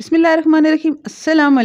बिसमीम असलम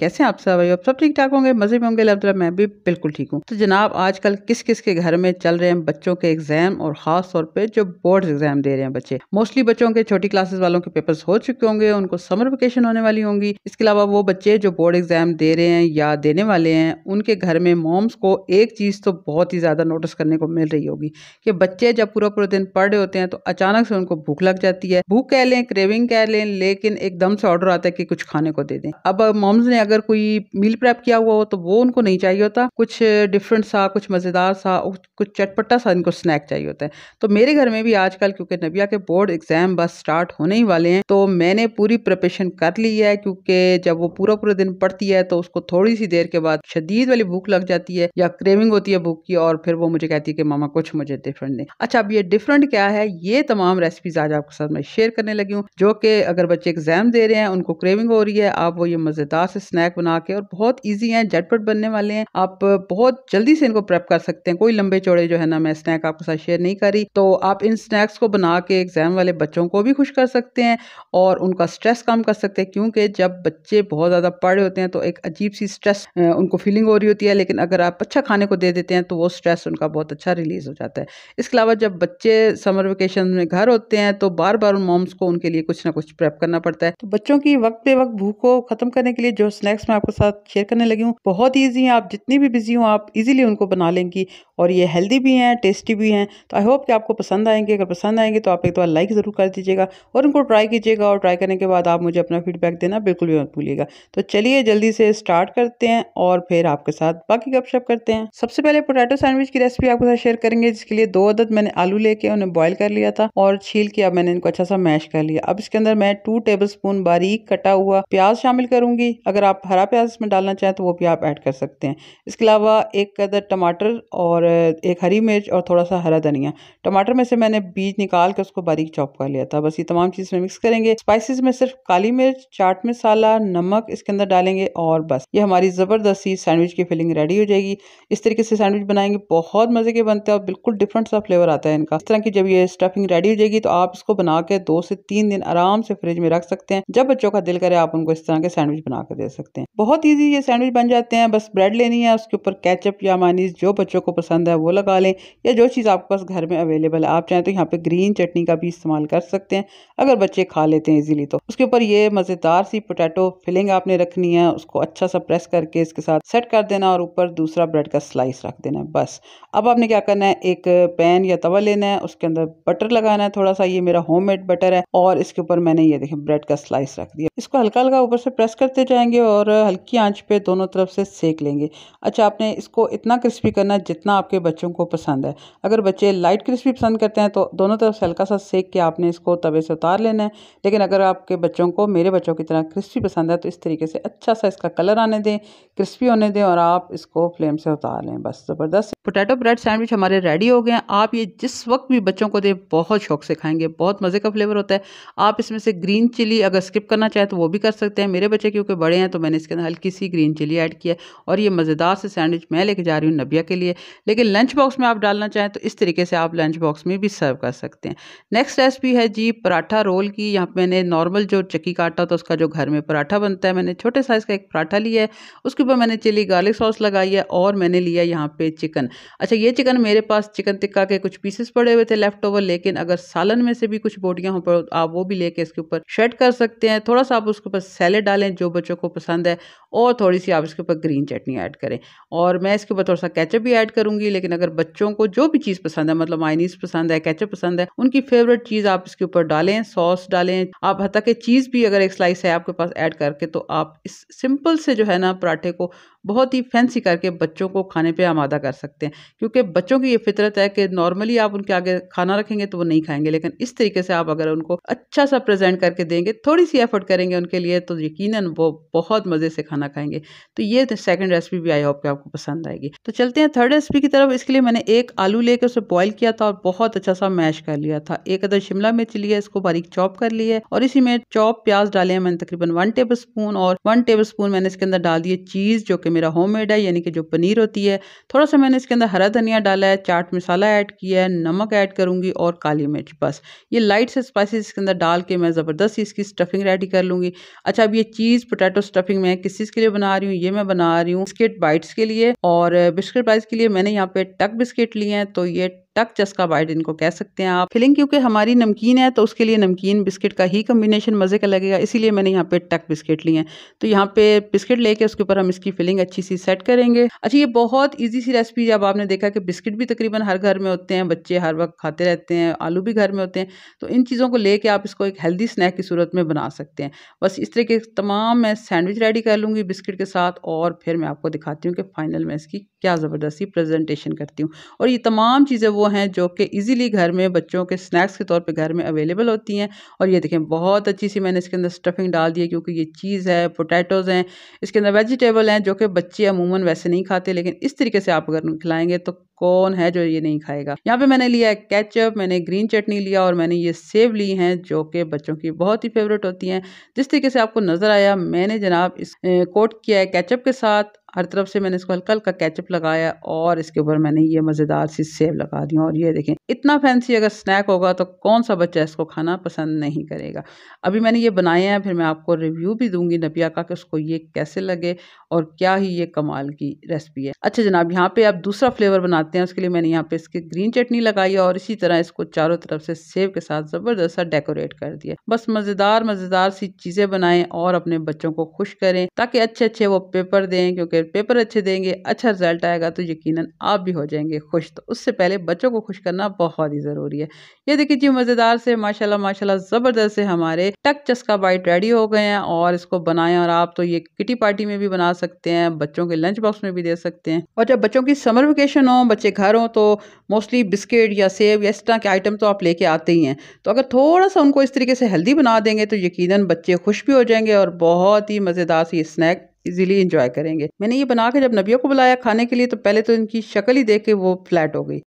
कैसे आप सब आप सब ठीक ठाक होंगे मज़े में होंगे अलहमदिल्ला मैं भी बिल्कुल ठीक हूँ तो जनाब आजकल किस किस के घर में चल रहे हैं बच्चों के एग्ज़ाम और ख़ास तौर पे जो बोर्ड एग्ज़ाम दे रहे हैं बच्चे मोस्टली बच्चों के छोटी क्लासेस वालों के पेपर्स हो चुके होंगे उनको समर वेकेशन होने वाली होंगी इसके अलावा वो बच्चे जो बोर्ड एग्ज़ाम दे रहे हैं या देने वाले हैं उनके घर में मोम्स को एक चीज़ तो बहुत ही ज़्यादा नोटिस करने को मिल रही होगी कि बच्चे जब पूरा पूरा दिन पढ़ रहे होते हैं तो अचानक से उनको भूख लग जाती है भूख कह लें क्रेविंग कह लें लेकिन एकदम से ऑर्डर आता है कि कुछ खाने को दे दें अब मॉम्स ने अगर कोई मील प्रैप किया हुआ हो तो वो उनको नहीं चाहिए होता कुछ डिफरेंट सा कुछ मज़ेदार सा कुछ चटपटा सा इनको स्नैक चाहिए होता है तो मेरे घर में भी आजकल क्योंकि नबिया के बोर्ड एग्ज़ाम बस स्टार्ट होने ही वाले हैं तो मैंने पूरी प्रिपरेशन कर ली है क्योंकि जब वो पूरा पूरा दिन पढ़ती है तो उसको थोड़ी सी देर के बाद शदीद वाली भूख लग जाती है या क्रेविंग होती है भूख की और फिर वो मुझे कहती है कि मामा कुछ मुझे डिफरेंट दें अच्छा अब ये डिफरेंट क्या है ये तमाम रेसिपीज आज आपके साथ मैं शेयर करने लगी हूँ जो कि अगर बच्चे एग्जाम दे रहे हैं हैं उनको क्रेविंग हो रही है आप वो ये मज़ेदार से स्नैक बना के और बहुत ईजी हैं झटपट बनने वाले हैं आप बहुत जल्दी से इनको प्रेप कर सकते हैं कोई लंबे चौड़े जो है ना मैं स्नैक आपके साथ शेयर नहीं करी तो आप इन स्नैक्स को बना के एग्ज़ाम वाले बच्चों को भी खुश कर सकते हैं और उनका स्ट्रेस कम कर सकते हैं क्योंकि जब बच्चे बहुत ज़्यादा पढ़े होते हैं तो एक अजीब सी स्ट्रेस उनको फीलिंग हो रही होती है लेकिन अगर आप अच्छा खाने को दे देते हैं तो वो स्ट्रेस उनका बहुत अच्छा रिलीज़ हो जाता है इसके अलावा जब बच्चे समर वेकेशन में घर होते हैं तो बार बार उन मॉम्स को उनके लिए कुछ ना कुछ प्रेप करना पड़ता है तो बच्चों बच्चों की वक्त वक्त भूख को खत्म करने के लिए जो स्नैक्स मैं आपके साथ शेयर करने लगी हूँ बहुत ईजी हैं आप जितनी भी बिजी हूँ आप इजीली उनको बना लेंगी और ये हेल्दी भी हैं टेस्टी भी हैं तो आई होप कि आपको पसंद आएंगे अगर पसंद आएंगे तो आप एक बार लाइक ज़रूर कर दीजिएगा और उनको ट्राई कीजिएगा और ट्राई करने के बाद आप मुझे अपना फीडबैक देना बिल्कुल भी मत भूलिएगा तो चलिए जल्दी से स्टार्ट करते हैं और फिर आपके साथ बाकी गपशप करते हैं सबसे पहले पोटैटो सैंडविच की रेसिपी आपके साथ शेयर करेंगे जिसके लिए दो अदद मैंने आलू लेके उन्हें बॉयल कर लिया था और छील के अब मैंने इनको अच्छा सा मैश कर लिया अब इसके अंदर मैं टू टेबल स्पून बारीक कटा हुआ प्याज शामिल करूंगी अगर आप हरा प्याज इसमें डालना चाहें तो वो भी आप ऐड कर सकते हैं इसके अलावा एक कदर टमाटर और एक हरी मिर्च और थोड़ा सा हरा धनिया टमाटर में से मैंने बीज निकाल कर उसको बारीक चॉप कर लिया था बस ये तमाम चीज़ में मिक्स करेंगे स्पाइसिस में सिर्फ काली मिर्च चाट मसाला नमक इसके अंदर डालेंगे और बस ये हमारी ज़बरदस्ती सैंडविच की फिलिंग रेडी हो जाएगी इस तरीके से सैंडविच बनाएंगे बहुत मज़े के बनते हैं और बिल्कुल डिफरेंट सा फ्लेवर आता है इनका इस तरह की जब ये स्टफिंग रेडी हो जाएगी तो आप इसको बना के दो से तीन दिन आराम से फ्रिज में रख सकते हैं जब बच्चों का दिल करे आप उनको इस तरह के सैंडविच बना कर दे सकते हैं बहुत ईजी ये सैंडविच बन जाते हैं बस ब्रेड लेनी है उसके ऊपर कैचअप या मानीस जो बच्चों को पसंद है वो लगा लें या जो चीज़ आपके पास घर में अवेलेबल है आप चाहें तो यहाँ पर ग्रीन चटनी का भी इस्तेमाल कर सकते हैं अगर बच्चे खा लेते हैं ईजिली तो उसके ऊपर ये मज़ेदार सी पोटैटो फिलिंग आपने रखनी है उसको अच्छा सा प्रेस करके इसके साथ सेट कर देना और ऊपर दूसरा ब्रेड का स्लाइस रख देना है बस अब आपने क्या करना है एक पैन या तवा लेना है उसके अंदर बटर लगाना है थोड़ा सा ये मेरा होममेड बटर है और इसके ऊपर मैंने ये देखें ब्रेड का स्लाइस रख दिया इसको हल्का हल्का ऊपर से प्रेस करते जाएंगे और हल्की आंच पे दोनों तरफ से सेक लेंगे अच्छा आपने इसको इतना क्रिस्पी करना है जितना आपके बच्चों को पसंद है अगर बच्चे लाइट क्रिस्पी पसंद करते हैं तो दोनों तरफ से हल्का सा सेक के आपने इसको तवे से उतार लेना है लेकिन अगर आपके बच्चों को मेरे बच्चों की तरह क्रिस्पी पसंद है तो इस तरीके से अच्छा सा इसका कलर आने दें क्रिस्पी होने दें और आप इसको फ्लेम से उतार लें बस ज़बरदस्त पोटैटो ब्रेड सैंडविच हमारे रेडी हो गए हैं आप ये जिस वक्त भी बच्चों को दें बहुत शौक से खाएंगे बहुत मज़े का फ्लेवर होता है आप इसमें से ग्रीन चिली अगर स्किप करना चाहे तो वो भी कर सकते हैं मेरे बच्चे क्योंकि बड़े हैं तो मैंने इसके अंदर हल्की सी ग्रीन चिली ऐड किया और ये मज़ेदार से सैंडविच मैं लेके जा रही हूँ नबिया के लिए लेकिन लंच बॉक्स में आप डालना चाहें तो इस तरीके से आप लंच बॉक्स में भी सर्व कर सकते हैं नेक्स्ट रेसिपी है जी पराठा रोल की यहाँ मैंने नॉर्मल जो चक्की काटा था उसका जो घर में पराठा बनता है मैंने छोटे साइज़ का एक पराठा लिया है उसके ऊपर मैंने चिली गार्लिक सॉस लगाई है और मैंने लिया यहाँ पे चिकन अच्छा ये चिकन मेरे पास चिकन टिक्का के कुछ पीसेस पड़े हुए थे लेफ्ट ओवर लेकिन अगर सालन में से भी कुछ बोटियाँ हो पर आप वो भी लेके इसके ऊपर शेड कर सकते हैं हैं थोड़ा सा आप उसके ऊपर सैलड डालें जो बच्चों को पसंद है और थोड़ी सी आप इसके ऊपर ग्रीन चटनी ऐड करें और मैं इसके ऊपर थोड़ा सा कैचअप भी ऐड करूँगी लेकिन अगर बच्चों को जो भी चीज़ पसंद है मतलब माइनीस पसंद है कैचअप पसंद है उनकी फेवरेट चीज़ आप इसके ऊपर डालें सॉस डालें आप हत्या के चीज़ भी अगर एक स्लाइस है आपके पास ऐड करके तो आप इस सिंपल से जो है ना पराठे को बहुत ही फैंसी करके बच्चों को खाने पे आमादा कर सकते हैं क्योंकि बच्चों की ये फितरत है कि नॉर्मली आप उनके आगे खाना रखेंगे तो वो नहीं खाएंगे लेकिन इस तरीके से आप अगर उनको अच्छा सा प्रेजेंट करके देंगे थोड़ी सी एफर्ट करेंगे उनके लिए तो यकीन वो बहुत मज़े से खाना खाएंगे तो ये सेकेंड रेसिपी भी आई होप कि आपको पसंद आएगी तो चलते हैं थर्ड रेसिपी की तरफ इसके लिए मैंने एक आलू लेकर उसे बॉयल किया था और बहुत अच्छा सा मैश कर लिया था एक अदर शिमला मिर्च लिया इसको बारीक चॉप कर लिया है और इसी में चॉप प्याज डाले हैं मैंने तकरीबन वन टेबल स्पून और वन टेबल स्पून मैंने इसके अंदर डाल दिए चीज़ जो कि मेरा होम मेड है यानी कि जो पनीर होती है थोड़ा सा मैंने इसके अंदर हरा धनिया डाला है चाट मसाला ऐड किया है नमक ऐड करूँगी और काली मिर्च बस ये लाइट से स्पाइसेस इसके अंदर डाल के मैं ज़बरदस्त इसकी स्टफिंग रेडी कर लूँगी अच्छा अब ये चीज़ पोटैटो स्टफिंग मैं किस चीज़ के लिए बना रही हूँ ये मैं बना रही हूँ बिस्किट बाइट्स के लिए और बिस्किट बाइट्स के लिए मैंने यहाँ पे टक बिस्किट लिए हैं तो ये तक चस्का बाइट इनको कह सकते हैं आप फिलिंग क्योंकि हमारी नमकीन है तो उसके लिए नमकीन बिस्किट का ही कम्बिनेशन मज़े का लगेगा इसीलिए मैंने यहाँ पे टक बिस्किट लिए हैं तो यहाँ पे बिस्किट लेके उसके ऊपर हम इसकी फिलिंग अच्छी सी सेट करेंगे अच्छा ये बहुत ईजी सी रेसिपी जब आपने देखा कि बिस्किट भी तकरीबन हर घर में होते हैं बच्चे हर वक्त खाते रहते हैं आलू भी घर में होते हैं तो इन चीज़ों को लेके आप इसको एक हेल्दी स्नैक की सूरत में बना सकते हैं बस इस तरह के तमाम मैं सैंडविच रेडी कर लूँगी बिस्किट के साथ और फिर मैं आपको दिखाती हूँ कि फ़ाइनल में इसकी क्या ज़बरदस्ती प्रेजेंटेशन करती हूँ और ये तमाम चीज़ें वो हैं जो कि इजीली घर में बच्चों के स्नैक्स के तौर पे घर में अवेलेबल होती हैं और ये देखें बहुत अच्छी सी मैंने इसके अंदर स्टफिंग डाल दी है क्योंकि ये चीज़ है पोटैटोज़ हैं इसके अंदर वेजिटेबल हैं जो कि बच्चे अमूमन वैसे नहीं खाते लेकिन इस तरीके से आप अगर खिलाएंगे तो कौन है जो ये नहीं खाएगा यहाँ पे मैंने लिया है कैचअप मैंने ग्रीन चटनी लिया और मैंने ये सेब ली हैं जो कि बच्चों की बहुत ही फेवरेट होती हैं जिस तरीके से आपको नज़र आया मैंने जनाब इस कोट किया है कैचअप के साथ हर तरफ से मैंने इसको हल्का हल्का कैचअप लगाया और इसके ऊपर मैंने ये मज़ेदार सी सेब लगा दी और ये देखें इतना फैंसी अगर स्नैक होगा तो कौन सा बच्चा इसको खाना पसंद नहीं करेगा अभी मैंने ये बनाए हैं फिर मैं आपको रिव्यू भी दूंगी नबिया का कि उसको ये कैसे लगे और क्या ही ये कमाल की रेसिपी है अच्छा जनाब यहाँ पे आप दूसरा फ्लेवर बनाते हैं उसके लिए मैंने यहाँ पे इसकी ग्रीन चटनी लगाई और इसी तरह इसको चारों तरफ से सेब के साथ ज़बरदस्त सा डेकोरेट कर दिया बस मज़ेदार मज़ेदार सी चीज़ें बनाएं और अपने बच्चों को खुश करें ताकि अच्छे अच्छे वो पेपर दें क्योंकि अगर पेपर अच्छे देंगे अच्छा रिजल्ट आएगा तो यकीनन आप भी हो जाएंगे खुश तो उससे पहले बच्चों को खुश करना बहुत ही ज़रूरी है ये देखिए जी मज़ेदार से माशाल्लाह माशाल्लाह ज़बरदस्त से हमारे टक चस्का बाइट रेडी हो गए हैं और इसको बनाएं और आप तो ये किटी पार्टी में भी बना सकते हैं बच्चों के लंच बॉक्स में भी दे सकते हैं और जब बच्चों की समर वेकेशन हो बच्चे घर हों तो मोस्टली बिस्किट या सेब या इस तरह के आइटम तो आप लेके आते ही हैं तो अगर थोड़ा सा उनको इस तरीके से हेल्दी बना देंगे तो यकीन बच्चे खुश भी हो जाएंगे और बहुत ही मज़ेदार सी स्नैक इजीली इंजॉय करेंगे मैंने ये बना के जब नबियों को बुलाया खाने के लिए तो पहले तो इनकी शक्ल ही देख के वो फ्लैट हो गई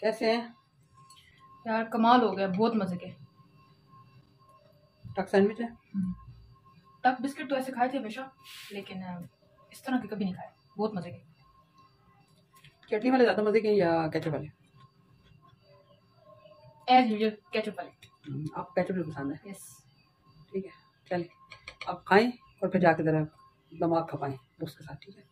कैसे हैं यार कमाल हो गया बहुत मज़े के टक सैंडविच है हम्म। टक बिस्किट तो ऐसे खाए थे हमेशा लेकिन इस तरह के कभी नहीं खाए बहुत मज़े के चटनी वाले ज़्यादा मज़े के या केचप वाले एज यूजुअल केचप वाले हम्म, आप केचप भी पसंद है यस ठीक है चलिए आप खाएं और फिर जाके ज़रा दिमाग खपाएँ उसके साथ ठीक है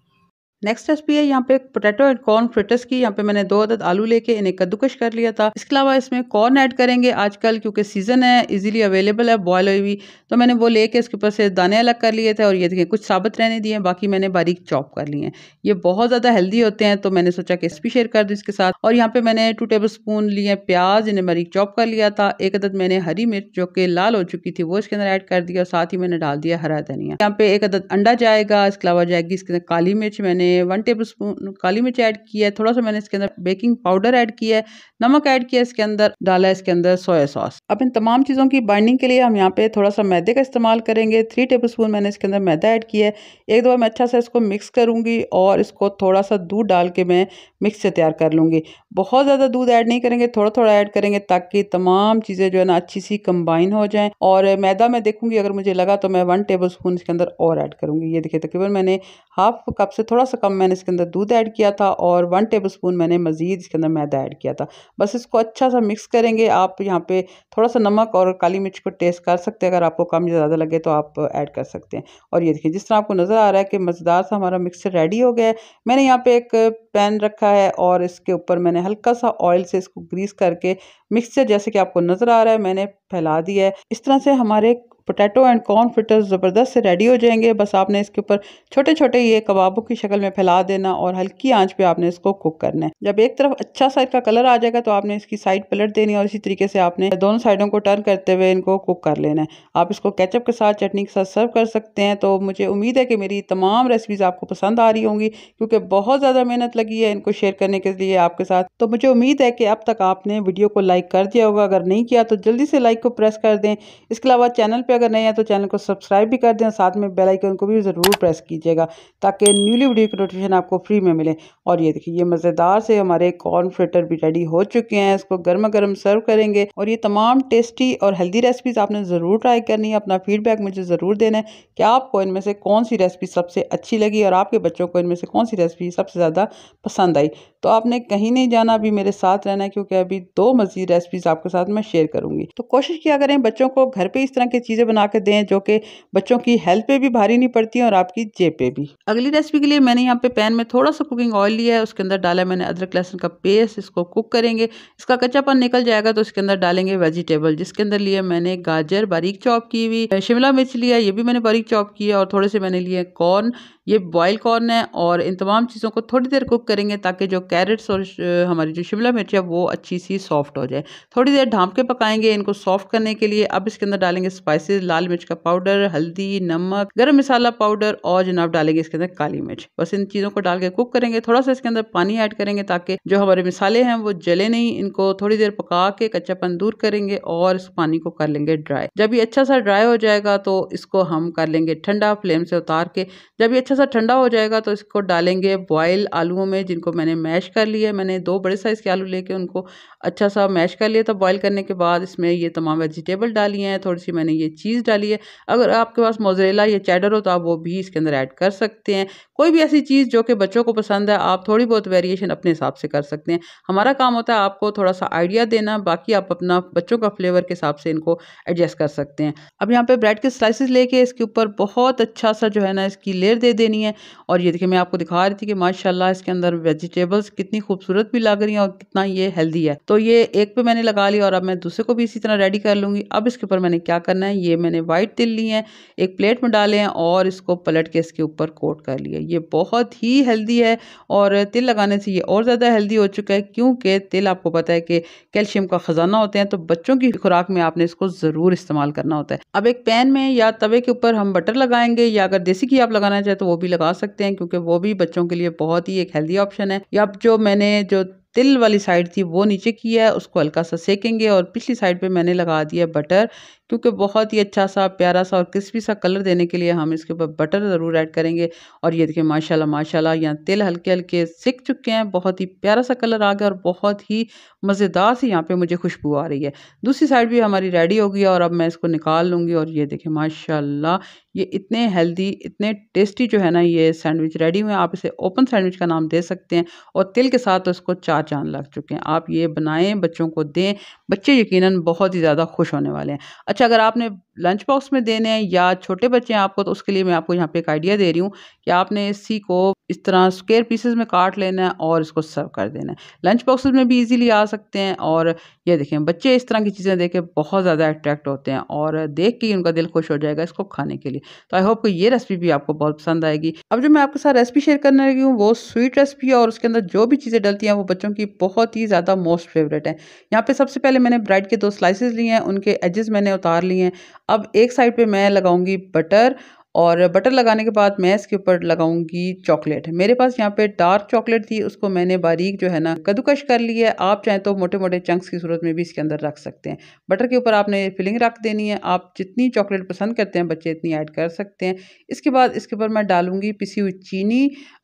नेक्स्ट रेसिपी है यहाँ पे पोटैटो एंड कॉर्न फ्रिटस की यहाँ पे मैंने दो अदद आलू लेके इन्हें कद्दूकश कर लिया था इसके अलावा इसमें कॉर्न ऐड करेंगे आजकल क्योंकि सीजन है इजीली अवेलेबल है बॉयल हुई हुई तो मैंने वो लेके इसके ऊपर से दाने अलग कर लिए थे और ये देखिए कुछ साबित रहने दिए बाकी मैंने बारीक चॉप कर लिए हैं ये बहुत ज़्यादा हेल्दी होते हैं तो मैंने सोचा कि रेसिपी शेयर कर दूँ इसके साथ और यहाँ पर मैंने टू टेबल स्पून लिए प्याज इन्हें बारीक चॉप कर लिया था एक अदद मैंने हरी मिर्च जो कि लाल हो चुकी थी वो इसके अंदर ऐड कर दिया और साथ ही मैंने डाल दिया हरा धनिया यहाँ पे एक अदद अंडा जाएगा इसके अलावा जाएगी इसके अंदर काली मिर्च मैंने मैंने वन टेबल स्पून काली मिर्च ऐड किया है थोड़ा सा मैंने इसके अंदर बेकिंग पाउडर ऐड किया है नमक ऐड किया इसके अंदर डाला है इसके अंदर सोया सॉस अब इन तमाम चीज़ों की बाइंडिंग के लिए हम यहाँ पे थोड़ा सा मैदे का इस्तेमाल करेंगे थ्री टेबल स्पून मैंने इसके अंदर मैदा ऐड किया है एक दो बार मैं अच्छा सा इसको मिक्स करूँगी और इसको थोड़ा सा दूध डाल के मैं मिक्स से तैयार कर लूँगी बहुत ज़्यादा दूध ऐड नहीं करेंगे थोड़ा थोड़ा ऐड करेंगे ताकि तमाम चीज़ें जो है ना अच्छी सी कम्बाइन हो जाएँ और मैदा मैं देखूँगी अगर मुझे लगा तो मैं वन टेबल स्पून इसके अंदर और ऐड करूँगी ये देखिए तकरीबन मैंने हाफ कप से थोड़ा सा कम मैंने इसके अंदर दूध ऐड किया था और वन टेबल स्पून मैंने मज़ीद इसके अंदर मैदा ऐड किया था बस इसको अच्छा सा मिक्स करेंगे आप यहाँ पे थोड़ा सा नमक और काली मिर्च को टेस्ट कर सकते हैं अगर आपको कम या ज़्यादा लगे तो आप ऐड कर सकते हैं और ये देखिए जिस तरह आपको नज़र आ रहा है कि मज़ेदार सा हमारा मिक्सर रेडी हो गया है मैंने यहाँ पर एक पैन रखा है और इसके ऊपर मैंने हल्का सा ऑयल से इसको ग्रीस करके मिक्सचर जैसे कि आपको नज़र आ रहा है मैंने फैला दिया है इस तरह से हमारे पोटैटो एंड कॉर्न फिटर ज़बरदस्त से रेडी हो जाएंगे बस आपने इसके ऊपर छोटे छोटे ये कबाबों की शक्ल में फैला देना और हल्की आंच पे आपने इसको कुक करना है जब एक तरफ अच्छा साइड का कलर आ जाएगा तो आपने इसकी साइड पलट देनी है और इसी तरीके से आपने दोनों साइडों को टर्न करते हुए इनको कुक कर लेना है आप इसको कैचअप के साथ चटनी के साथ सर्व कर सकते हैं तो मुझे उम्मीद है कि मेरी तमाम रेसिपीज़ आपको पसंद आ रही होंगी क्योंकि बहुत ज़्यादा मेहनत लगी है इनको शेयर करने के लिए आपके साथ तो मुझे उम्मीद है कि अब तक आपने वीडियो को लाइक कर दिया होगा अगर नहीं किया तो जल्दी से लाइक को प्रेस कर दें इसके अलावा चैनल पर पे अगर नहीं है तो चैनल को सब्सक्राइब भी कर दें साथ में बेल आइकन को भी ज़रूर प्रेस कीजिएगा ताकि न्यूली वीडियो की नोटिफिकेशन आपको फ्री में मिले और ये देखिए ये मज़ेदार से हमारे कॉर्न फ्लेटर भी रेडी हो चुके हैं इसको गर्मा गर्म सर्व करेंगे और ये तमाम टेस्टी और हेल्दी रेसिपीज़ आपने ज़रूर ट्राई करनी है अपना फीडबैक मुझे ज़रूर देना है कि आपको इनमें से कौन सी रेसिपी सबसे अच्छी लगी और आपके बच्चों को इनमें से कौन सी रेसिपी सबसे ज़्यादा पसंद आई तो आपने कहीं नहीं जाना अभी मेरे साथ रहना है क्योंकि अभी दो मज़ीद रेसिपीज़ आपके साथ मैं शेयर करूँगी तो कोशिश किया करें बच्चों को घर पर इस तरह की चीज़ें चीज़ें बना कर दें जो कि बच्चों की हेल्थ पे भी भारी नहीं पड़ती है और आपकी जेब पे भी अगली रेसिपी के लिए मैंने यहाँ पे पैन में थोड़ा सा कुकिंग ऑयल लिया है उसके अंदर डाला मैंने अदरक लहसुन का पेस्ट इसको कुक करेंगे इसका कच्चापन निकल जाएगा तो इसके अंदर डालेंगे वेजिटेबल जिसके अंदर लिए मैंने गाजर बारीक चॉप की हुई शिमला मिर्च लिया ये भी मैंने बारीक चॉप किया और थोड़े से मैंने लिए कॉर्न ये बॉयल कॉर्न है और इन तमाम चीज़ों को थोड़ी देर कुक करेंगे ताकि जो कैरेट्स और हमारी जो शिमला मिर्च है वो अच्छी सी सॉफ्ट हो जाए थोड़ी देर ढांप के पकाएंगे इनको सॉफ्ट करने के लिए अब इसके अंदर डालेंगे स्पाइसेस लाल मिर्च का पाउडर हल्दी नमक गर्म मसाला पाउडर और जनाब डालेंगे इसके अंदर काली मिर्च बस इन चीज़ों को डाल के कुक करेंगे थोड़ा सा इसके अंदर पानी ऐड करेंगे ताकि जो हमारे मिसाले हैं वो जले नहीं इनको थोड़ी देर पका के कच्चापन दूर करेंगे और इस पानी को कर लेंगे ड्राई जब ये अच्छा सा ड्राई हो जाएगा तो इसको हम कर लेंगे ठंडा फ्लेम से उतार के जब ये अच्छा अच्छा सा ठंडा हो जाएगा तो इसको डालेंगे बॉयल आलूओं में जिनको मैंने मैश कर लिया है मैंने दो बड़े साइज़ के आलू लेके उनको अच्छा सा मैश कर लिया था बॉयल करने के बाद इसमें ये तमाम वेजिटेबल डाली हैं थोड़ी सी मैंने ये चीज़ डाली है अगर आपके पास मोजरेला या चैडर हो तो आप वो भी इसके अंदर ऐड कर सकते हैं कोई भी ऐसी चीज़ जो कि बच्चों को पसंद है आप थोड़ी बहुत वेरिएशन अपने हिसाब से कर सकते हैं हमारा काम होता है आपको थोड़ा सा आइडिया देना बाकी आप अपना बच्चों का फ्लेवर के हिसाब से इनको एडजस्ट कर सकते हैं अब यहाँ पर ब्रेड के स्लाइसिस लेके इसके ऊपर बहुत अच्छा सा जो है ना इसकी लेयर दे दे देनी है और ये देखिए मैं आपको दिखा रही थी कि माशाल्लाह इसके अंदर वेजिटेबल्स कितनी खूबसूरत भी लग रही हैं और कितना ये हेल्दी है तो ये एक पे मैंने लगा लिया और अब मैं दूसरे को भी इसी तरह रेडी कर लूँगी अब इसके ऊपर मैंने क्या करना है ये मैंने वाइट तिल ली है एक प्लेट में डाले हैं और इसको पलट के इसके ऊपर कोट कर लिया ये बहुत ही हेल्दी है और तिल लगाने से ये और ज़्यादा हेल्दी हो चुका है क्योंकि तिल आपको पता है कि कैल्शियम का ख़जाना होते हैं तो बच्चों की खुराक में आपने इसको ज़रूर इस्तेमाल करना होता है अब एक पैन में या तवे के ऊपर हम बटर लगाएंगे या अगर देसी घी आप लगाना चाहें तो वो वो भी लगा सकते हैं क्योंकि वो भी बच्चों के लिए बहुत ही एक हेल्दी ऑप्शन है या जो मैंने जो तिल वाली साइड थी वो नीचे की है उसको हल्का सा सेकेंगे और पिछली साइड पे मैंने लगा दिया बटर क्योंकि बहुत ही अच्छा सा प्यारा सा और क्रिस्पी सा कलर देने के लिए हम इसके ऊपर बटर ज़रूर ऐड करेंगे और ये देखिए माशाल्लाह माशाल्लाह यहाँ तेल हल्के हल्के सिक चुके हैं बहुत ही प्यारा सा कलर आ गया और बहुत ही मज़ेदार सी यहाँ पर मुझे खुशबू आ रही है दूसरी साइड भी हमारी रेडी हो गई और अब मैं इसको निकाल लूँगी और ये देखें माशाला ये इतने हेल्दी इतने टेस्टी जो है ना ये सैंडविच रेडी हुए आप इसे ओपन सैंडविच का नाम दे सकते हैं और तिल के साथ तो इसको चार चांद लग चुके हैं आप ये बनाएं बच्चों को दें बच्चे यकीनन बहुत ही ज़्यादा खुश होने वाले हैं अच्छा अगर आपने लंच बॉक्स में देने हैं या छोटे बच्चे हैं आपको तो उसके लिए मैं आपको यहाँ पे एक आइडिया दे रही हूँ कि आपने इसी को इस तरह स्क्वेयर पीसेस में काट लेना है और इसको सर्व कर देना है लंच बॉक्सेस में भी इजीली आ सकते हैं और ये देखें बच्चे इस तरह की चीज़ें देख के बहुत ज़्यादा अट्रैक्ट होते हैं और देख के उनका दिल खुश हो जाएगा इसको खाने के लिए तो आई होप ये रेसिपी भी आपको बहुत पसंद आएगी अब जो मैं आपके साथ रेसिपी शेयर करने लगी हूँ वो स्वीट रेसिपी है और उसके अंदर जो भी चीज़ें डलती हैं वो बच्चों की बहुत ही ज़्यादा मोस्ट फेवरेट है यहाँ पर सबसे पहले मैंने ब्रेड के दो स्लाइसिस लिए हैं उनके एजेस मैंने उतार लिए हैं अब एक साइड पे मैं लगाऊंगी बटर और बटर लगाने के बाद मैं इसके ऊपर लगाऊंगी चॉकलेट मेरे पास यहाँ पे डार्क चॉकलेट थी उसको मैंने बारीक जो है ना कद्दूकश कर ली है आप चाहें तो मोटे मोटे चंक्स की सूरत में भी इसके अंदर रख सकते हैं बटर के ऊपर आपने फिलिंग रख देनी है आप जितनी चॉकलेट पसंद करते हैं बच्चे इतनी ऐड कर सकते हैं इसके बाद इसके ऊपर मैं डालूँगी पिसी हुई चीनी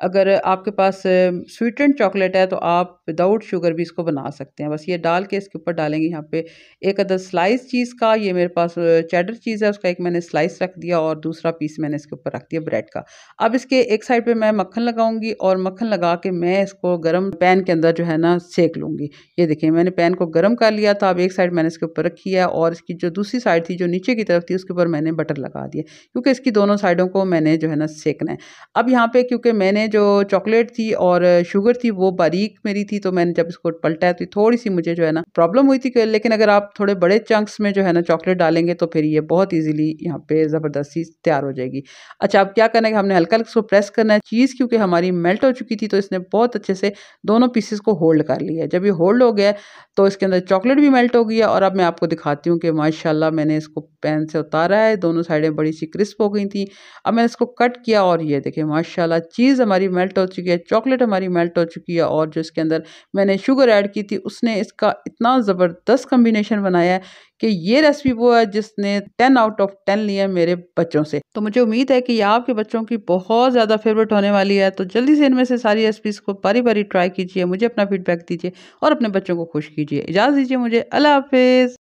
अगर आपके पास स्वीटेंड चॉकलेट है तो आप विदाउट शुगर भी इसको बना सकते हैं बस ये डाल के इसके ऊपर डालेंगे यहाँ पे एक अदर स्लाइस चीज़ का ये मेरे पास चैडर चीज़ है उसका एक मैंने स्लाइस रख दिया और दूसरा पीस मैंने इसके ऊपर रख दिया ब्रेड का अब इसके एक साइड पे मैं मक्खन लगाऊंगी और मक्खन लगा के मैं इसको गर्म पैन के अंदर जो है ना सेक लूँगी ये देखिए मैंने पैन को गर्म कर लिया था अब एक साइड मैंने इसके ऊपर रखी है और इसकी जो दूसरी साइड थी जो नीचे की तरफ थी उसके ऊपर मैंने बटर लगा दिया क्योंकि इसकी दोनों साइडों को मैंने जो है ना सेकना है अब यहाँ पर क्योंकि मैंने जो चॉकलेट थी और शुगर थी वो बारीक मेरी थी तो मैंने जब इसको पलटा तो थोड़ी सी मुझे जो है ना प्रॉब्लम हुई थी लेकिन अगर आप थोड़े बड़े चंक्स में जो है ना चॉकलेट डालेंगे तो फिर ये बहुत ईजिली यहाँ पे ज़बरदस्ती तैयार हो जाएगी जाएगी अच्छा अब क्या करना है हमने हल्का हल्का उसको प्रेस करना है चीज़ क्योंकि हमारी मेल्ट हो चुकी थी तो इसने बहुत अच्छे से दोनों पीसेस को होल्ड कर लिया जब ये होल्ड हो गया तो इसके अंदर चॉकलेट भी मेल्ट हो गया और अब मैं आपको दिखाती हूँ कि माशाल्लाह मैंने इसको पैन से उतारा है दोनों साइडें बड़ी सी क्रिस्प हो गई थी अब मैंने इसको कट किया और ये देखें माशाल्लाह चीज़ हमारी मेल्ट हो चुकी है चॉकलेट हमारी मेल्ट हो चुकी है और जो इसके अंदर मैंने शुगर ऐड की थी उसने इसका इतना ज़बरदस्त कम्बिनेशन बनाया है कि ये रेसिपी वो है जिसने टेन आउट ऑफ टेन लिया मेरे बच्चों से तो मुझे उम्मीद है कि ये आपके बच्चों की बहुत ज़्यादा फेवरेट होने वाली है तो जल्दी से इनमें से सारी रेसिपीज़ को बारी बारी ट्राई कीजिए मुझे अपना फीडबैक दीजिए और अपने बच्चों को खुश कीजिए दीजिए इजाज़त दीजिए मुझे अल्लाह हाफिज़